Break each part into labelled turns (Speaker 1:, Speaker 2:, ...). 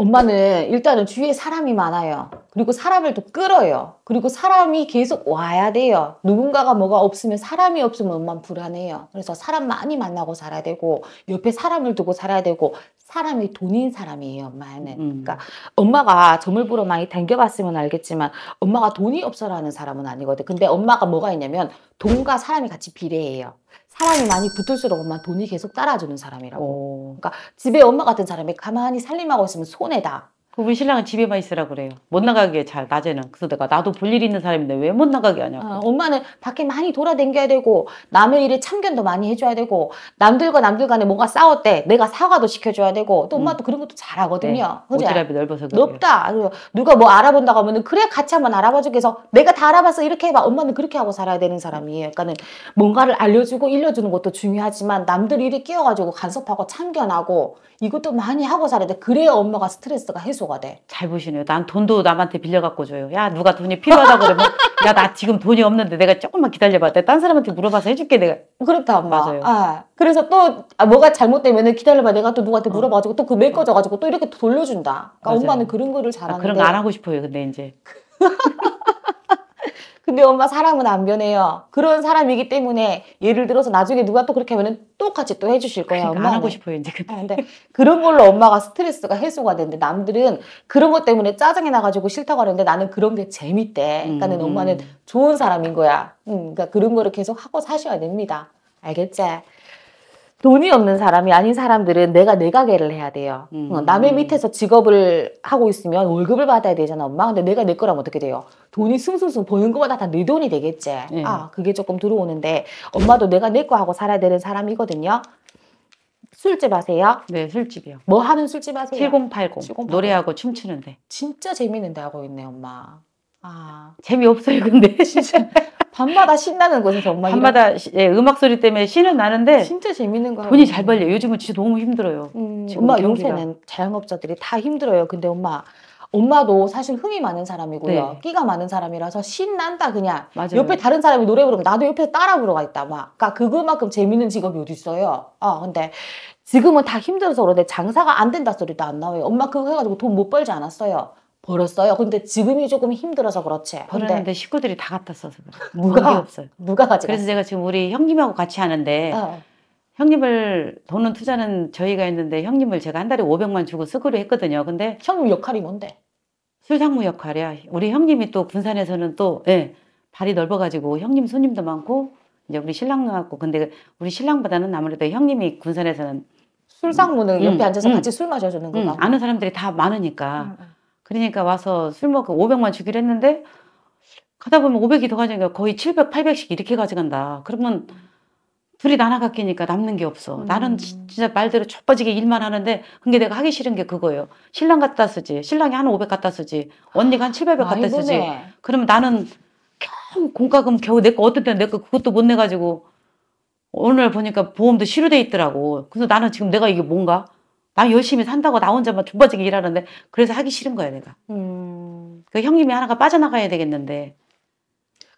Speaker 1: 엄마는 일단은 주위에 사람이 많아요. 그리고 사람을 또 끌어요. 그리고 사람이 계속 와야 돼요. 누군가가 뭐가 없으면 사람이 없으면 엄마 는 불안해요. 그래서 사람 많이 만나고 살아야 되고 옆에 사람을 두고 살아야 되고 사람이 돈인 사람이에요, 엄마는. 음, 음. 그러니까 엄마가 점을 보러 많이 댕겨봤으면 알겠지만 엄마가 돈이 없어라는 사람은 아니거든. 근데 엄마가 뭐가 있냐면 돈과 사람이 같이 비례해요. 사람이 많이 붙을수록 엄마 돈이 계속 따라주는 사람이라고. 오. 그러니까 집에 엄마 같은 사람이 가만히 살림하고 있으면 손해다.
Speaker 2: 우리 신랑은 집에만 있으라 그래요. 못 나가게 잘 낮에는. 그래서 내가 나도 볼 일 있는 사람인데 왜 못
Speaker 1: 나가게 하냐고. 아, 엄마는 밖에 많이 돌아댕겨야 되고 남의 일에 참견도 많이 해줘야 되고 남들과 남들 간에 뭔가 싸웠대. 내가 사과도 시켜줘야 되고 또 엄마도 음. 그런 것도 잘하거든요. 네. 오지랖이 넓어서 그래요. 넓다. 누가 뭐 알아본다고 하면은 그래 같이 한번 알아봐주기 해서 내가 다알아봐서 이렇게 해봐. 엄마는 그렇게 하고 살아야 되는 사람이에요. 그러니까 뭔가를 알려주고 일러주는 것도 중요하지만 남들 일이 끼어가지고 간섭하고 참견하고 이것도 많이 하고 살아야 돼. 그래야 엄마가 스트레스가 해소가 해소가 돼.
Speaker 2: 잘 보시네요. 난 돈도 남한테 빌려갖고 줘요. 야, 누가 돈이 필요하다고 그러면, 야, 나
Speaker 1: 지금 돈이 없는데 내가 조금만 기다려봐. 내딴 사람한테 물어봐서 해줄게. 내가. 그렇다, 엄마. 맞아요. 아, 그래서 또, 아, 뭐가 잘못되면 기다려봐. 내가 또 누구한테 어. 물어봐가지고 또 그 메일 꺼져가지고 또 이렇게 돌려준다. 그러니까 엄마는 그런 거를 아, 잘하는데. 아, 그런 거 안 하고
Speaker 2: 싶어요, 근데 이제.
Speaker 1: 근데 엄마 사람은 안 변해요. 그런 사람이기 때문에 예를 들어서 나중에 누가 또 그렇게 하면은 똑같이 또 해주실 거야. 그러니까 엄마 하고 싶어요 이제. 근데. 아, 근데 그런 걸로 엄마가 스트레스가 해소가 되는데 남들은 그런 것 때문에 짜증이 나가지고 싫다고 하는데 나는 그런 게 재밌대. 그러니까는 음. 엄마는 좋은 사람인 거야. 음, 그러니까 그런 거를 계속 하고 사셔야 됩니다. 알겠지? 돈이 없는 사람이 아닌 사람들은 내가 내 가게를 해야 돼요. 어, 음. 남의 밑에서 직업을 하고 있으면 월급을 받아야 되잖아, 엄마. 근데 내가 내 거라면 어떻게 돼요? 돈이 승승승 버는 것마다 다 내 돈이 되겠지. 네. 아, 그게 조금 들어오는데 엄마도 내가 내 거 하고 살아야 되는 사람이거든요. 술집 하세요?
Speaker 2: 네, 술집이요.
Speaker 1: 뭐 하는 술집 하세요? 7080. 7080.
Speaker 2: 노래하고 춤추는데.
Speaker 1: 진짜 재밌는데 하고 있네, 엄마.
Speaker 2: 아. 재미없어요, 근데. 진짜. 밤마다 신나는 곳에서 엄마 밤마다 시, 예, 음악 소리 때문에 신은 나는데
Speaker 1: 진짜 재밌는 거예요. 돈이 잘
Speaker 2: 벌려. 요즘은 진짜 너무 힘들어요.
Speaker 1: 음, 엄마 경기가. 요새는 자영업자들이 다 힘들어요. 근데 엄마 엄마도 사실 흥이 많은 사람이고요. 네. 끼가 많은 사람이라서 신난다 그냥. 맞아요. 옆에 다른 사람이 노래 부르면 나도 옆에 따라 부러가 있다 막. 그러니까 그거만큼 재밌는 직업이 어디 있어요. 어 근데 지금은 다 힘들어서 그런데 장사가 안 된다 소리도 안 나와요. 엄마 그거 해가지고 돈 못 벌지 않았어요. 벌었어요. 근데 지금이 조금 힘들어서 그렇지. 그런데 식구들이 다 갔었어서 그래. 누가 없어요. 누가 가지? 그래서
Speaker 2: 제가 지금 우리 형님하고 같이 하는데 어. 형님을 돈은 투자는 저희가 했는데 형님을 제가 한 달에 500만 주고 쓰기로 했거든요. 근데 형님 역할이 뭔데? 술상무 역할이야. 우리 형님이 또 군산에서는 또 예, 발이 넓어가지고 형님 손님도 많고 이제 우리 신랑하고 근데 우리 신랑보다는 아무래도 형님이 군산에서는
Speaker 1: 술상무는 음, 옆에 앉아서 음, 같이 술 마셔주는 음, 거가
Speaker 2: 아는 사람들이 다 많으니까. 음, 음. 그러니까 와서 술 먹고 500만 주기로 했는데 가다 보면 500이 더가니까 거의 700, 800씩 이렇게 가져간다. 그러면 둘이 나눠갖기니까 남는 게 없어. 음. 나는 진짜 말대로 좆빠지게 일만 하는데 그게 내가 하기 싫은 게 그거예요. 신랑 갖다 쓰지. 신랑이 한 500 갖다 쓰지. 언니가 한 700 갖다 쓰지. 네. 그러면 나는 겨우 공과금 겨우 내 거 어떤 때는 내 거 그것도 못 내가지고 오늘 보니까 보험도 실료돼 있더라고. 그래서 나는 지금 내가 이게 뭔가 막 열심히 산다고 나 혼자만 돈 번지게 일하는데
Speaker 1: 그래서 하기 싫은 거야 내가. 음. 그 형님이 하나가 빠져나가야 되겠는데.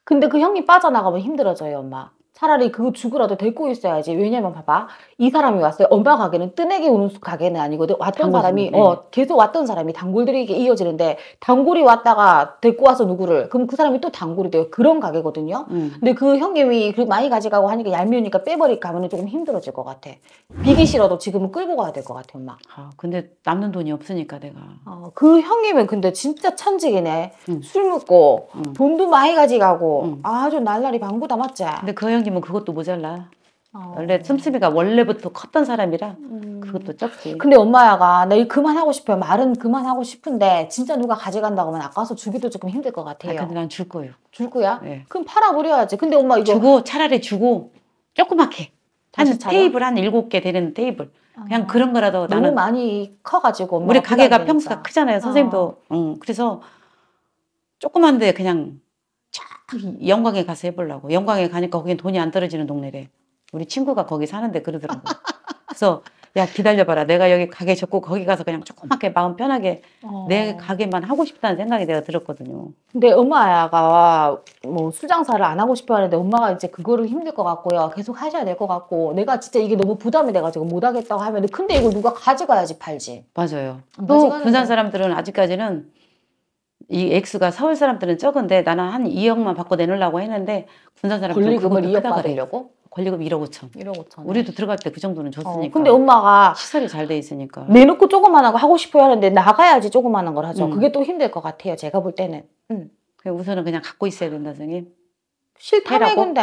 Speaker 1: 근데 그 형님 빠져나가면 힘들어져요 엄마. 차라리 그죽으라도 데리고 있어야지. 왜냐면 봐봐. 이 사람이 왔어요. 엄마 가게는 뜨내기 우는 가게는 아니거든. 왔던 사람이, 네. 어, 계속 왔던 사람이 단골들에게 이어지는데, 단골이 왔다가 데리고 와서 누구를, 그럼 그 사람이 또 단골이 돼요. 그런 가게거든요. 음. 근데 그 형님이 많이 가져가고 하니까 얄미우니까 빼버릴까 하면 조금 힘들어질 것 같아. 비기 싫어도 지금은 끌고 가야 될 것 같아, 엄마. 아, 근데 남는 돈이 없으니까 내가. 어, 그 형님은 근데 진짜 천직이네. 음. 술 먹고, 음. 돈도 많이 가져가고, 아주 날라리 방구 담았지. 근데 그 형님 숨죽면 뭐 그것도 모자라. 어. 원래 씀씀이가
Speaker 2: 원래부터 컸던 사람이라 음. 그것도 적지.
Speaker 1: 근데 엄마야가 나 그만하고 싶어요. 말은 그만하고 싶은데 진짜 누가 가져간다고 하면 아까서 주기도 조금 힘들 것 같아요. 아, 근데 난 줄 거예요. 줄 거야? 네. 그럼 팔아버려야지. 근데 엄마 이거 주고 차라리 주고 조그맣게 한 테이블
Speaker 2: 한 일곱 개 되는 테이블 그냥 아. 그런 거라도 나는 너무
Speaker 1: 많이 커가지고 우리 가게가 평수가
Speaker 2: 크잖아요. 선생님도 어. 응. 그래서 조그만데 그냥 영광에 가서 해보려고. 영광에 가니까 거긴 돈이 안 떨어지는 동네래. 우리 친구가 거기 사는데 그러더라고. 그래서 야 기다려봐라. 내가 여기 가게 접고 거기 가서 그냥 조그맣게 마음 편하게 어. 내 가게만 하고 싶다는 생각이 내가 들었거든요.
Speaker 1: 근데 엄마가 뭐 수장사를 안 하고 싶어 하는데 엄마가 이제 그거를 힘들 것 같고요. 계속 하셔야 될 것 같고 내가 진짜 이게 너무 부담이 돼가지고 못 하겠다고 하면 근데 이걸 누가 가져가야지 팔지.
Speaker 2: 맞아요. 또 분산 사람들은 아직까지는 이 액수가 서울 사람들은 적은데 나는 한 2억만 받고 내놓으려고 했는데 군산 사람들은 권리 2억 받으려고? 권리금 1억 5천. 1억 5천. 우리도 들어갈 때 그 정도는 어, 줬으니까. 어, 근데 엄마가 시설이 잘 돼 있으니까.
Speaker 1: 내놓고 조그만 하고 하고 싶어야 하는데 나가야지 조그만한 걸 하죠. 음. 그게 또 힘들 것 같아요. 제가 볼 때는. 음. 우선은 그냥 갖고 있어야 된다, 선생님. 싫다며 근데.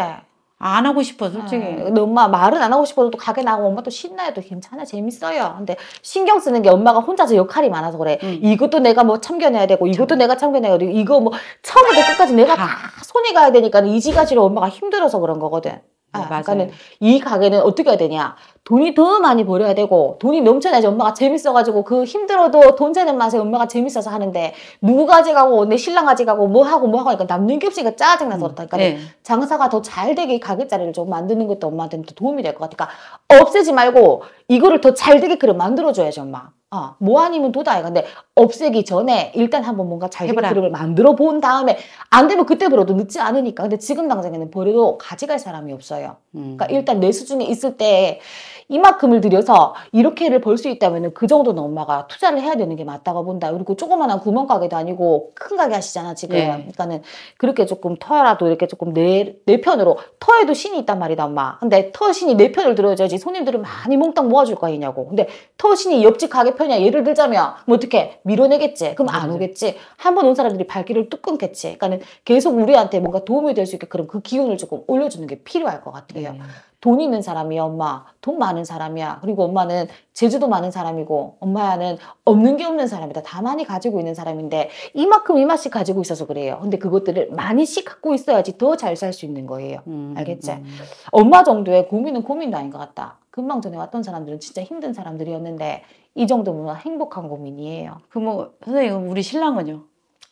Speaker 1: 안 하고 싶어 솔직히 아, 엄마 말은 안 하고 싶어도 또 가게 나가고 엄마 또 신나요 또 괜찮아 재밌어요 근데 신경 쓰는 게 엄마가 혼자서 역할이 많아서 그래 음. 이것도 내가 뭐 참견해야 되고 이것도 참. 내가 참견해야 되고 이거 뭐 처음부터 끝까지 내가 다 손이 가야 되니까 이지가지로 엄마가 힘들어서 그런 거거든 네, 아, 맞아요. 그러니까는 이 가게는 어떻게 해야 되냐? 돈이 더 많이 벌어야 되고 돈이 넘쳐나야지 엄마가 재밌어가지고 그 힘들어도 돈 되는 맛에 엄마가 재밌어서 하는데 누구 가져가고 내 신랑 가져가고 뭐 하고 뭐 하고 하니까 남는 게 없으니까 짜증나서 음, 그렇다니까 네. 장사가 더 잘 되게 가게 자리를 좀 만드는 것도 엄마한테는 더 도움이 될 것 같으니까 그러니까 없애지 말고 이거를 더 잘 되게 그래 만들어줘야지 엄마. 어, 뭐 아니면 도다. 근데 없애기 전에 일단 한번 뭔가 잘해보라 그룹을 만들어 본 다음에 안 되면 그때부터도 늦지 않으니까. 근데 지금 당장에는 버려도 가져갈 사람이 없어요. 음. 그러니까 일단 내 수준에 있을 때 이만큼을 들여서 이렇게를 벌 수 있다면 그 정도는 엄마가 투자를 해야 되는 게 맞다고 본다. 그리고 조그만한 구멍가게도 아니고 큰 가게 하시잖아, 지금. 네. 그러니까는 그렇게 조금 터라도 이렇게 조금 내, 내 편으로 터에도 신이 있단 말이다, 엄마. 근데 터 신이 내 편을 들어줘야지 손님들을 많이 몽땅 모아줄 거 아니냐고. 근데 터 신이 옆집 가게 편이야. 예를 들자면 뭐 어떻게 밀어내겠지. 그럼 안 오겠지. 한번 온 사람들이 발길을 뚝 끊겠지. 그러니까는 계속 우리한테 뭔가 도움이 될 수 있게 그럼 그 기운을 조금 올려주는 게 필요할 것 같아요. 네. 돈 있는 사람이야 엄마 돈 많은 사람이야 그리고 엄마는 재주도 많은 사람이고 엄마는 야 없는 게 없는 사람이다 다 많이 가지고 있는 사람인데 이만큼 이만씩 가지고 있어서 그래요 근데 그것들을 많이씩 갖고 있어야지 더 잘 살 수 있는 거예요 음, 음, 알겠지 음. 엄마 정도의 고민은 고민도 아닌 것 같다 금방 전에 왔던 사람들은 진짜 힘든 사람들이었는데 이 정도면 행복한 고민이에요. 그 뭐, 선생님, 우리 신랑은요?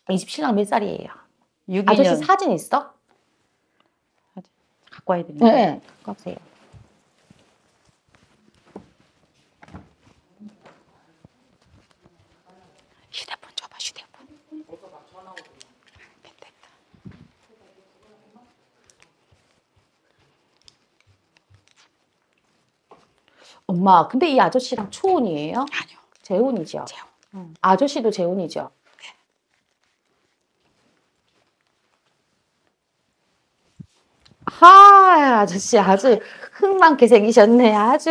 Speaker 1: 이집 신랑 몇 살이에요? 6 아저씨 사진 있어? 갖고 와야 됩니다. 네, 네, 갖고 와세요. 엄마. 근데 이 아저씨랑 초혼이에요? 아니요. 재혼이죠. 재혼. 아저씨도 재혼이죠. 네. 하 아저씨 아주 흥망게 생기셨네 아주.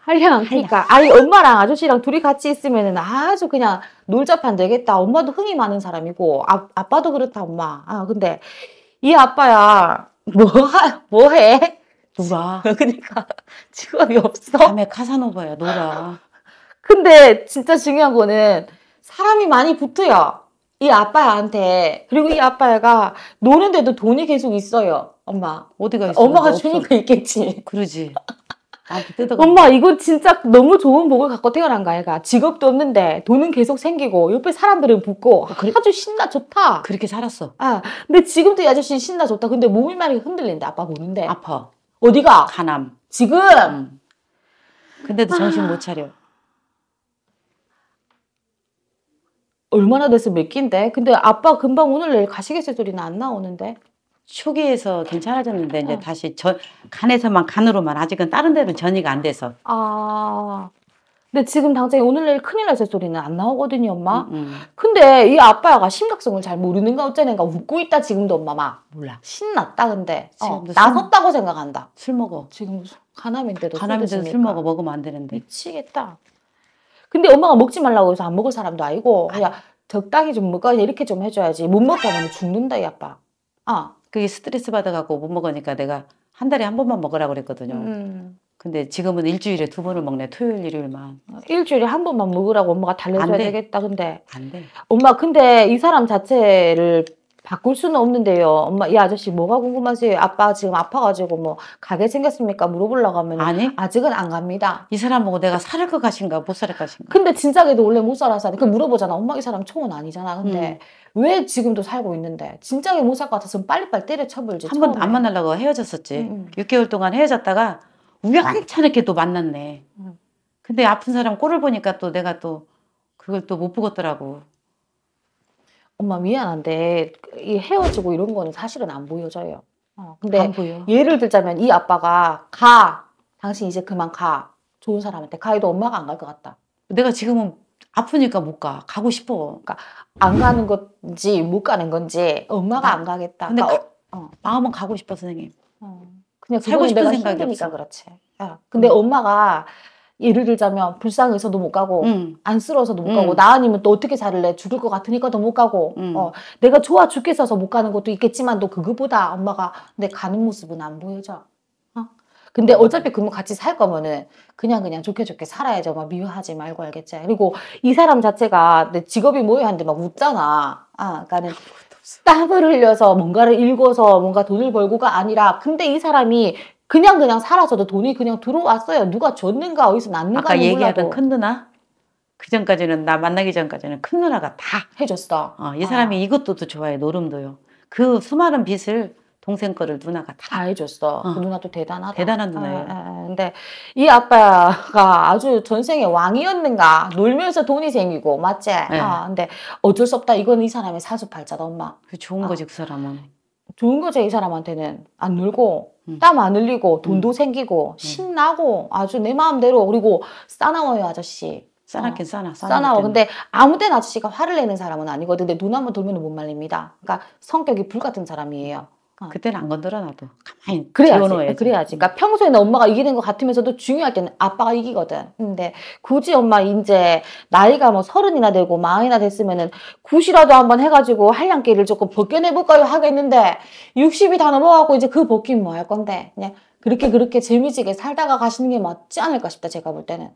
Speaker 1: 한량 그러니까 아이 엄마랑 아저씨랑 둘이 같이 있으면은 아주 그냥 놀자판 되겠다. 엄마도 흥이 많은 사람이고 아, 아빠도 그렇다 엄마. 아 근데 이 아빠야 뭐뭐 뭐 해? 놀아. 그러니까 직업이 없어. 밤에 카사노바야 놀아. 근데 진짜 중요한 거는 사람이 많이 붙어요. 이 아빠한테 그리고 이 아빠가 노는데도 돈이 계속 있어요. 엄마 어디가 그러니까 있어? 엄마가 주니까
Speaker 2: 있겠지. 그러지.
Speaker 1: 엄마 이거 진짜 너무 좋은 복을 갖고 태어난 거 아이가 직업도 없는데 돈은 계속 생기고 옆에 사람들은 붙고 어, 그래, 아주 신나 좋다 그렇게 살았어 아 근데 지금도 이 아저씨 신나 좋다 근데 몸이 많이 흔들린다 아빠 보는데 아파 어디가? 하남.
Speaker 2: 지금. 근데도 정신 못
Speaker 1: 차려. 얼마나 됐어? 몇끼데 근데 아빠 금방 오늘 내일 가시겠어 소리는 안
Speaker 2: 나오는데? 초기에서 괜찮아졌는데 이제 어. 다시 저 간에서만 간으로만 아직은 다른 데는 전이가 안 돼서.
Speaker 1: 아. 근데 지금 당장 오늘 내일 큰일 날 소리는 안 나오거든요, 엄마. 음, 음. 근데 이 아빠가 심각성을 잘 모르는가 어쩌는가 웃고 있다 지금도 엄마 막 몰라. 신났다 근데 어, 나섰다고 생각한다. 술 먹어. 지금 가남인데도 가남인데도 술 먹어 먹으면 안 되는데 미치겠다. 근데 엄마가 먹지 말라고 해서 안 먹을 사람도 아니고 아. 야 적당히 좀 먹어 이렇게 좀 해줘야지 못먹다 하면 죽는다 이 아빠. 아 그게 스트레스 받아갖고 못 먹으니까 내가 한 달에 한 번만 먹으라고 그랬거든요. 음.
Speaker 2: 근데 지금은 일주일에 두 번을 먹네 토요일 일요일만
Speaker 1: 일주일에 한 번만 먹으라고 엄마가 달래줘야 되겠다 근데 안돼 엄마 근데 이 사람 자체를 바꿀 수는 없는데요 엄마 이 아저씨 뭐가 궁금하세요 아빠 지금 아파가지고 뭐 가게 생겼습니까 물어보려고 하면 아니. 아직은 안 갑니다 이 사람 보고 내가 살을 것 같인가 못 살을 것 같인가 근데 진작에도 원래 못 살아서 그 물어보잖아 엄마 이 사람 총은 아니잖아 근데 음. 왜 지금도 살고 있는데 진작에 못 살 것 같았으면 빨리빨리 때려쳐버리지 한번
Speaker 2: 안 만나려고 헤어졌었지 음. 6개월 음. 동안 헤어졌다가 우연찮게 또 만났네. 음. 근데 아픈 사람 꼴을 보니까 또 내가 또
Speaker 1: 그걸 또 못 보겠더라고. 엄마 미안한데 이 헤어지고 이런 거는 사실은 안 보여져요. 어, 근데 안 보여. 예를 들자면 이 아빠가 가 당신 이제 그만 가 좋은 사람한테 가해도 엄마가 안 갈 것 같다. 내가 지금은 아프니까 못 가. 가고 싶어. 그러니까 안 가는 건지 못 가는 건지 엄마가 아, 안 가겠다. 근데 그러니까 가, 어. 마음은 가고 싶어 선생님. 어.
Speaker 2: 그냥 살고 싶은 생각이 니까
Speaker 1: 그렇지. 야, 아, 근데 음. 엄마가 예를 들자면 불쌍해서 너못 가고 음. 안쓰러워서도 못 음. 가고 나 아니면 또 어떻게 살래 죽을 것 같으니까도 못 가고 음. 어, 내가 좋아 죽겠어서 못 가는 것도 있겠지만 또 그거보다 엄마가 내 가는 모습은 안 보여져. 어? 근데 음. 어차피 그러 같이 살 거면은 그냥 그냥 좋게 좋게 살아야죠. 막 뭐 미워하지 말고 알겠지. 그리고 이 사람 자체가 내 직업이 뭐야 하데막 웃잖아. 아, 그러니까는 땀을 흘려서 뭔가를 읽어서 뭔가 돈을 벌고가 아니라 근데 이 사람이 그냥 그냥 살아서도 돈이 그냥 들어왔어요. 누가 줬는가 어디서 났는가 아까 얘기하던 큰 누나
Speaker 2: 그 전까지는 나 만나기 전까지는 큰 누나가 다 해줬어. 어, 이 사람이 아. 이것도 또 좋아해 노름도요. 그
Speaker 1: 수많은 빚을 동생 거를 누나가 다, 다 해줬어. 어. 그 누나도 대단하다. 대단한 아, 누나예요. 아, 아, 근데 이 아빠가 아주 전생에 왕이었는가 놀면서 돈이 생기고 맞지? 네. 아, 근데 어쩔 수 없다. 이건 이 사람의 사주팔자다 엄마. 좋은 거지 아. 그 사람은. 좋은 거지 이 사람한테는 안 놀고 음. 땀안 흘리고 음. 돈도 음. 생기고 신나고 아주 내 마음대로 그리고 싸나워요 아저씨. 싸놨긴 어. 싸나. 싸나워. 근데 아무 때나 아저씨가 화를 내는 사람은 아니거든. 근데 눈 한번 돌면 못 말립니다. 그러니까 성격이 불 같은 사람이에요. 어. 그때는 안 건드려 나도 가만히 음, 그래야지 그래야지 그러니까 음. 평소에는 엄마가 이기는 것 같으면서도 중요하게는 아빠가 이기거든 근데 굳이 엄마 이제 나이가 뭐 서른이나 되고 마흔이나 됐으면은 굿이라도 한번 해가지고 한량기를 조금 벗겨내볼까요 하겠는데 60이 다 넘어가고 이제 그 벗긴 뭐할 건데 그냥 그렇게 그렇게 재미지게 살다가 가시는 게 맞지 않을까 싶다 제가 볼 때는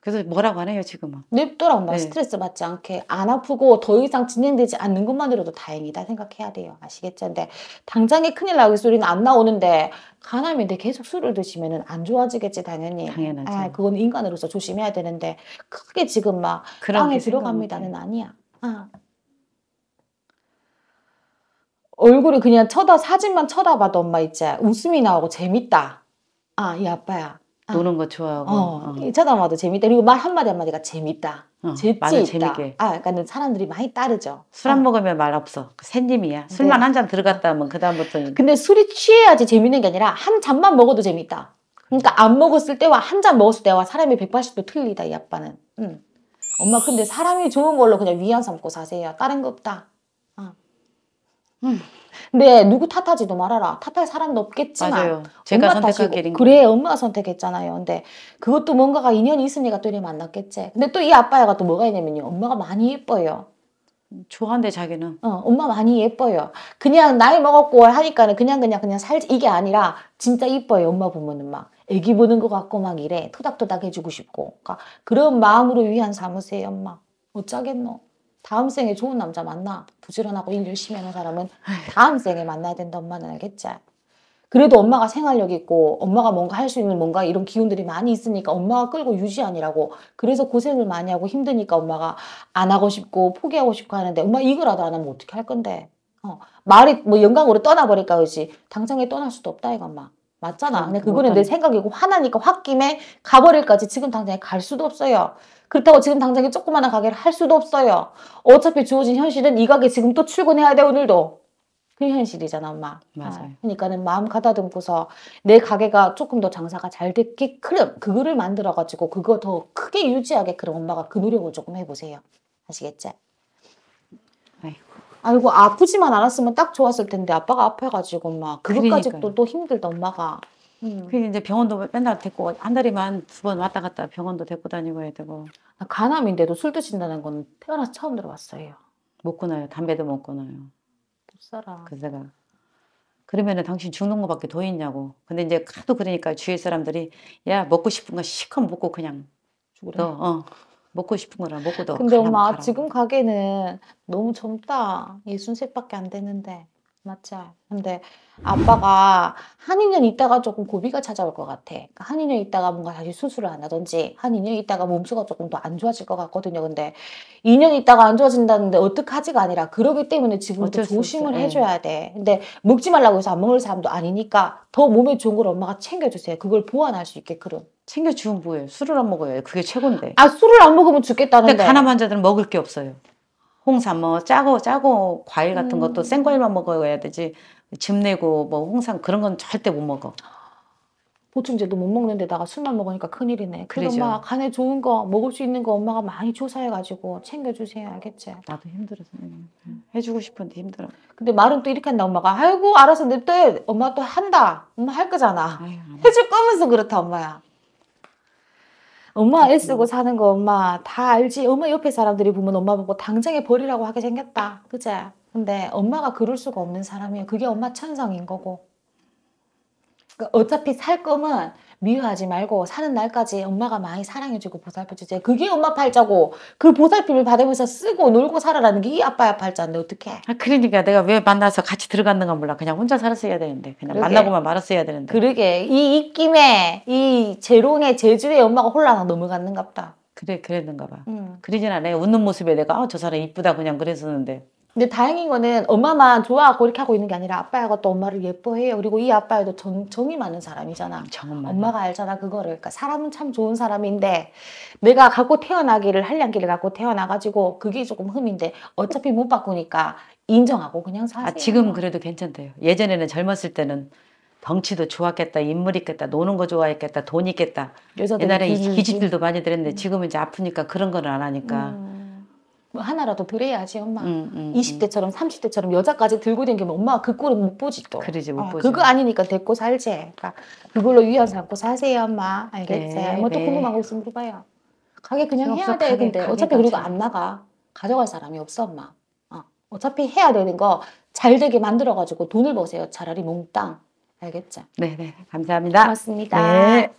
Speaker 2: 그래서 뭐라고 안 해요 지금은.
Speaker 1: 냅둬라고 막 네. 스트레스 받지 않게 안 아프고 더 이상 진행되지 않는 것만으로도 다행이다 생각해야 돼요. 아시겠죠? 근데 당장에 큰일 나기 소리는 안 나오는데 간암인데 계속 술을 드시면안 좋아지겠지 당연히. 당연하죠. 아, 그건 인간으로서 조심해야 되는데 크게 지금 막 땅에 들어갑니다는 아니야. 아. 얼굴이 그냥 쳐다 사진만 쳐다봐도 엄마 이제 웃음이 나오고 재밌다. 아이 아빠야. 아. 노는 거 좋아하고 어, 어. 쳐다봐도 재밌다. 그리고 말 한마디 한마디가 재밌다. 어, 재밌 맞아, 다 재밌게. 아, 그러니까 는 사람들이 많이 따르죠.
Speaker 2: 술안 어. 먹으면 말 없어. 샌님이야. 그 술만 네. 한잔
Speaker 1: 들어갔다 하면 그다음부터는. 근데 술이 취해야지 재밌는 게 아니라 한 잔만 먹어도 재밌다. 그러니까 안 먹었을 때와 한 잔 먹었을 때와 사람이 180도 틀리다, 이 아빠는. 응. 엄마, 근데 사람이 좋은 걸로 그냥 위안 삼고 사세요. 다른 거 없다. 어. 응. 음. 근데 누구 탓하지도 말아라. 탓할 사람도 없겠지만 맞아요. 제가 선택한 길인 그래 엄마가 선택했잖아요. 근데 그것도 뭔가가 인연이 있으니까 또 이래 만났겠지. 근데 또 이 아빠야가 또 뭐가 있냐면요. 엄마가 많이 예뻐요. 좋아한대 자기는. 어, 엄마 많이 예뻐요. 그냥 나이 먹었고 하니까는 그냥 그냥 그냥 살 이게 아니라 진짜 이뻐요. 엄마 보면은 막아기 보는 것 같고 막 이래 토닥토닥 해주고 싶고. 그러니까 그런 마음으로 위한 사무세요 엄마. 어쩌겠노. 다음 생에 좋은 남자 만나. 부지런하고 일 열심히 하는 사람은 다음 생에 만나야 된다 엄마는 알겠지? 그래도 엄마가 생활력 있고 엄마가 뭔가 할 수 있는 뭔가 이런 기운들이 많이 있으니까 엄마가 끌고 유지하니라고 그래서 고생을 많이 하고 힘드니까 엄마가 안 하고 싶고 포기하고 싶고 하는데 엄마 이거라도 안 하면 어떻게 할 건데 어, 말이 뭐 영광으로 떠나버릴까 그지 당장에 떠날 수도 없다 이거 엄마 맞잖아. 근데 그거는 내 생각이고 화나니까 홧김에 가버릴까지 지금 당장에 갈 수도 없어요. 그렇다고 지금 당장에 조그마한 가게를 할 수도 없어요. 어차피 주어진 현실은 이 가게 지금 또 출근해야 돼 오늘도. 그 현실이잖아, 엄마. 맞아요. 아, 그러니까는 마음 가다듬고서 내 가게가 조금 더 장사가 잘 됐기 그럼 그거를 만들어 가지고 그거 더 크게 유지하게 그럼 엄마가 그 노력을 조금 해보세요. 아시겠지? 아이고. 아이고 아프지만 않았으면 딱 좋았을 텐데 아빠가 아파가지고 막 그것까지 또 또 힘들다 엄마가. 음. 그 이제 병원도 맨날
Speaker 2: 데리고 한 달이만 두 번 왔다 갔다 병원도 데리고 다니고 해야 되고. 아, 간암인데도 술 드신다는 건
Speaker 1: 태어나서 처음 들어봤어요.
Speaker 2: 못 끊어요. 담배도 못 끊어요. 못 살아. 그래가 그러면은 당신 죽는 거밖에 더 있냐고. 근데 이제 하도 그러니까 주위 사람들이 야 먹고 싶은 거 실컷 먹고 그냥 죽으래 너, 어. 먹고 싶은 거라 먹고 더. 근데 엄마 가라. 지금
Speaker 1: 가게는 너무 젊다. 예순 셋밖에 안 됐는데 맞지. 근데 아빠가 한 2년 있다가 조금 고비가 찾아올 것 같아. 그러니까 한 2년 있다가 뭔가 다시 수술을 한다든지, 한 2년 있다가 몸수가 조금 더 안 좋아질 것 같거든요. 근데 2년 있다가 안 좋아진다는데 어떡하지가 아니라 그러기 때문에 지금부터 조심을 예. 해줘야 돼. 근데 먹지 말라고 해서 안 먹는 사람도 아니니까 더 몸에 좋은 걸 엄마가 챙겨주세요. 그걸 보완할 수 있게끔. 챙겨주면 뭐예요? 술을 안 먹어요. 그게 최고인데. 아, 술을 안 먹으면 죽겠다는데. 근데 가난 환자들은
Speaker 2: 먹을 게 없어요. 홍삼 뭐 짜고 짜고 과일 같은 것도 음. 생 과일만 먹어야 되지 즙 내고 뭐 홍삼 그런 건 절대 못 먹어.
Speaker 1: 보충제도 못 먹는 데다가 술만 먹으니까 큰일이네. 그래도 그 엄마 간에 좋은 거 먹을 수 있는 거 엄마가 많이 조사해가지고 챙겨주세요. 알겠지? 나도 힘들어서 음, 음. 해주고 싶은데 힘들어. 근데 말은 또 이렇게 한다 엄마가 아이고 알아서 냅둬 엄마 또 한다. 엄마 할 거잖아. 아유, 해줄 거면서 그렇다 엄마야. 엄마 애쓰고 사는 거 엄마 다 알지. 엄마 옆에 사람들이 보면 엄마 보고 당장에 버리라고 하게 생겼다. 그제? 근데 엄마가 그럴 수가 없는 사람이에요. 그게 엄마 천성인 거고. 그러니까 어차피 살 거면 미워하지 말고 사는 날까지 엄마가 많이 사랑해주고 보살펴주세요. 그게 엄마 팔자고 그 보살핌을 받으면서 쓰고 놀고 살아라는 게 아빠야 팔자인데 어떡해아
Speaker 2: 그러니까 내가 왜 만나서 같이 들어갔는가 몰라. 그냥 혼자 살았어야 되는데 그냥 그러게. 만나고만 말았어야 되는데. 그러게 이 입김에 이 재롱의 제주에 엄마가 홀라나 넘어갔는갑다. 그래 그랬는가 봐. 음. 그러진 않아요. 웃는 모습에 내가 아, 저 사람 이쁘다 그냥 그랬었는데
Speaker 1: 근데 다행인 거는 엄마만 좋아하고 이렇게 하고 있는 게 아니라 아빠가 또 엄마를 예뻐해요. 그리고 이 아빠에도 정, 정이 많은 사람이잖아. 정은 엄마가 알잖아 그거를. 그러니까 사람은 참 좋은 사람인데 내가 갖고 태어나기를 한량기를 갖고 태어나가지고 그게 조금 흠인데 어차피 못 바꾸니까 인정하고 그냥 아, 사세요. 아, 지금 그래도 괜찮대요.
Speaker 2: 예전에는 젊었을 때는 덩치도 좋았겠다, 인물 있겠다, 노는 거 좋아했겠다, 돈 있겠다. 옛날에 기질, 기들도 많이 들었는데 음. 지금은 이제 아프니까 그런 건안 하니까. 음.
Speaker 1: 뭐 하나라도 드려야지 엄마. 음, 음, 20대처럼 음. 30대처럼 여자까지 들고 댕기면 엄마가 그 꼴을 못 보지 또. 그러지 못 어, 보지. 그거 아니니까 데리고 살지. 그러니까 그걸로 위안 삼고 사세요 엄마. 알겠지? 네, 뭐또 네. 궁금한 거 있으면 물어봐요. 가게 그냥 해야 돼. 가게, 근데 가게 어차피 가게 그리고 안 나가. 가져갈 사람이 없어 엄마. 어. 어차피 해야 되는 거 잘 되게 만들어가지고 돈을 버세요. 차라리 몽땅. 알겠죠? 네네. 감사합니다. 고맙습니다. 네.